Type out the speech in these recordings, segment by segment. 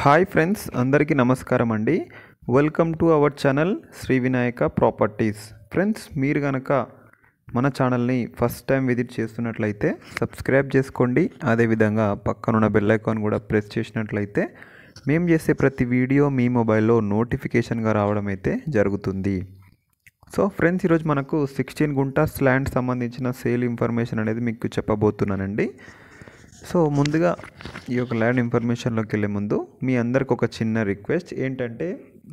hi friends అందరికీ నమస్కారం అండి welcome to our channel Shri Vinayaka properties friends మీరు కనుక మన ఛానల్ని ఫస్ట్ టైం విజిట్ చేస్తున్నట్లయితే సబ్స్క్రైబ్ చేసుకోండి అదేవిధంగా పక్కనున్న బెల్ ఐకాన్ కూడా ప్రెస్ చేసినట్లయితే మేము చేసే ప్రతి వీడియో మీ మొబైల్లో నోటిఫికేషన్గా రావడం అయితే జరుగుతుంది సో ఫ్రెండ్స్ ఈరోజు మనకు సిక్స్టీన్ గుంటాస్ ల్యాండ్ సంబంధించిన సేల్ ఇన్ఫర్మేషన్ అనేది మీకు చెప్పబోతున్నానండి సో ముందుగా ఈ యొక్క ల్యాండ్ ఇన్ఫర్మేషన్లోకి వెళ్ళే ముందు మీ అందరికి ఒక చిన్న రిక్వెస్ట్ ఏంటంటే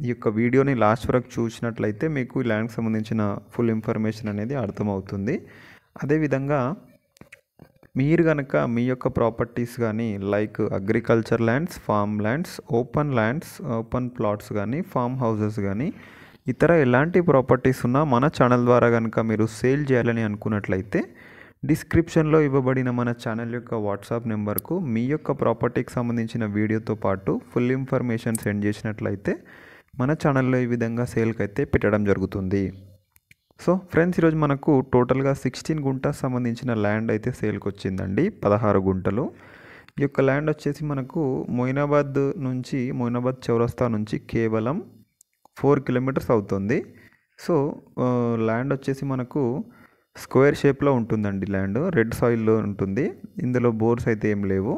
ఈ యొక్క వీడియోని లాస్ట్ వరకు చూసినట్లయితే మీకు ఈ ల్యాండ్కి సంబంధించిన ఫుల్ ఇన్ఫర్మేషన్ అనేది అర్థమవుతుంది అదేవిధంగా మీరు కనుక మీ యొక్క ప్రాపర్టీస్ కానీ like agriculture lands farm lands open lands open plots కానీ ఫామ్ హౌజెస్ కానీ ఇతర ఎలాంటి ప్రాపర్టీస్ ఉన్నా మన ఛానల్ ద్వారా కనుక మీరు సేల్ చేయాలని అనుకున్నట్లయితే డిస్క్రిప్షన్లో ఇవ్వబడిన మన ఛానల్ యొక్క వాట్సాప్ నెంబర్కు మీ యొక్క ప్రాపర్టీకి సంబంధించిన వీడియోతో పాటు ఫుల్ ఇన్ఫర్మేషన్ సెండ్ చేసినట్లయితే మన ఛానల్లో ఈ విధంగా సేల్కి అయితే పెట్టడం జరుగుతుంది సో ఫ్రెండ్స్ ఈరోజు మనకు టోటల్గా సిక్స్టీన్ గుంట సంబంధించిన ల్యాండ్ అయితే సేల్కి వచ్చిందండి పదహారు గుంటలు ఈ యొక్క ల్యాండ్ వచ్చేసి మనకు మొయినాబాద్ నుంచి మొయినాబాద్ చౌరస్తా నుంచి కేవలం ఫోర్ కిలోమీటర్స్ అవుతుంది సో ల్యాండ్ వచ్చేసి మనకు స్క్వేర్ షేప్లో ఉంటుందండి ల్యాండ్ రెడ్ సాయిల్లో ఉంటుంది ఇందులో బోర్స్ అయితే ఏం లేవు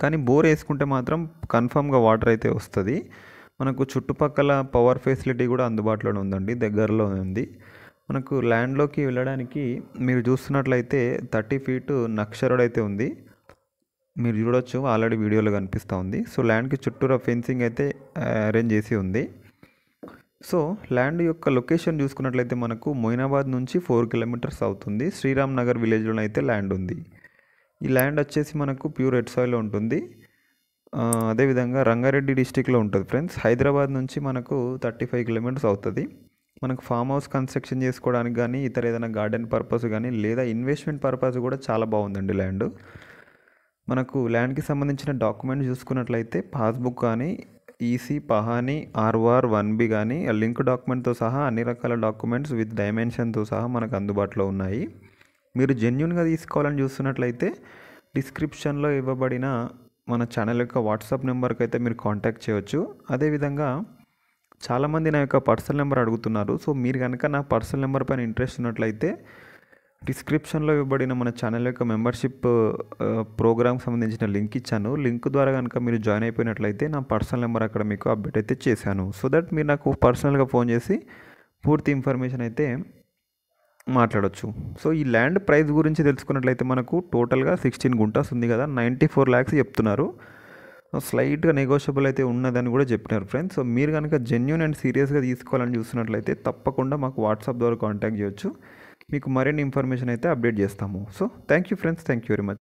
కానీ బోర్ వేసుకుంటే మాత్రం కన్ఫామ్గా వాటర్ అయితే వస్తుంది మనకు చుట్టుపక్కల పవర్ ఫెసిలిటీ కూడా అందుబాటులోనే ఉందండి దగ్గరలో ఉంది మనకు ల్యాండ్లోకి వెళ్ళడానికి మీరు చూస్తున్నట్లయితే థర్టీ ఫీట్ నక్షరడు అయితే ఉంది మీరు చూడొచ్చు ఆల్రెడీ వీడియోలో కనిపిస్తూ ఉంది సో ల్యాండ్కి చుట్టూరా ఫెన్సింగ్ అయితే అరేంజ్ చేసి ఉంది సో ల్యాండ్ యొక్క లొకేషన్ చూసుకున్నట్లయితే మనకు మొయినాబాద్ నుంచి ఫోర్ కిలోమీటర్స్ అవుతుంది శ్రీరామ్ నగర్ విలేజ్లో అయితే ల్యాండ్ ఉంది ఈ ల్యాండ్ వచ్చేసి మనకు ప్యూర్ రెడ్ సాయిల్లో ఉంటుంది అదేవిధంగా రంగారెడ్డి డిస్టిక్లో ఉంటుంది ఫ్రెండ్స్ హైదరాబాద్ నుంచి మనకు థర్టీ ఫైవ్ కిలోమీటర్స్ అవుతుంది మనకు ఫామ్ హౌస్ కన్స్ట్రక్షన్ చేసుకోవడానికి కానీ ఇతర ఏదైనా గార్డెన్ పర్పస్ కానీ లేదా ఇన్వెస్ట్మెంట్ పర్పస్ కూడా చాలా బాగుందండి ల్యాండ్ మనకు ల్యాండ్కి సంబంధించిన డాక్యుమెంట్స్ చూసుకున్నట్లయితే పాస్బుక్ కానీ EC pahani RR one B కానీ లింక్ డాక్యుమెంట్తో సహా అన్ని రకాల డాక్యుమెంట్స్ విత్ డైమెన్షన్తో సహా మనకు అందుబాటులో ఉన్నాయి మీరు జెన్యున్గా తీసుకోవాలని చూస్తున్నట్లయితే డిస్క్రిప్షన్లో ఇవ్వబడిన మన ఛానల్ యొక్క వాట్సాప్ నెంబర్కి అయితే మీరు కాంటాక్ట్ చేయవచ్చు అదేవిధంగా చాలామంది నా యొక్క పర్సనల్ నెంబర్ అడుగుతున్నారు సో మీరు కనుక నా పర్సనల్ నెంబర్ పైన ఇంట్రెస్ట్ ఉన్నట్లయితే డిస్క్రిప్షన్లో ఇవ్వబడిన మన ఛానల్ యొక్క మెంబర్షిప్ ప్రోగ్రామ్ సంబంధించిన లింక్ ఇచ్చాను లింక్ ద్వారా కనుక మీరు జాయిన్ అయిపోయినట్లయితే నా పర్సనల్ నెంబర్ అక్కడ మీకు అప్డేట్ అయితే చేశాను సో దట్ మీరు నాకు పర్సనల్గా ఫోన్ చేసి పూర్తి ఇన్ఫర్మేషన్ అయితే మాట్లాడచ్చు సో ఈ ల్యాండ్ ప్రైస్ గురించి తెలుసుకున్నట్లయితే మనకు టోటల్గా సిక్స్టీన్ గుంటాస్ ఉంది కదా నైంటీ ఫోర్ ల్యాక్స్ చెప్తున్నారు స్లైట్గా నెగోషియబుల్ అయితే ఉన్నదని కూడా చెప్పినారు ఫ్రెండ్స్ సో మీరు కనుక జెన్యున్ అండ్ సీరియస్గా తీసుకోవాలని చూసినట్లయితే తప్పకుండా మాకు వాట్సాప్ ద్వారా కాంటాక్ట్ చేయొచ్చు మీకు మరిన్ని ఇన్ఫర్మేషన్ అయితే అప్డేట్ చేస్తాము so thank you friends thank you very much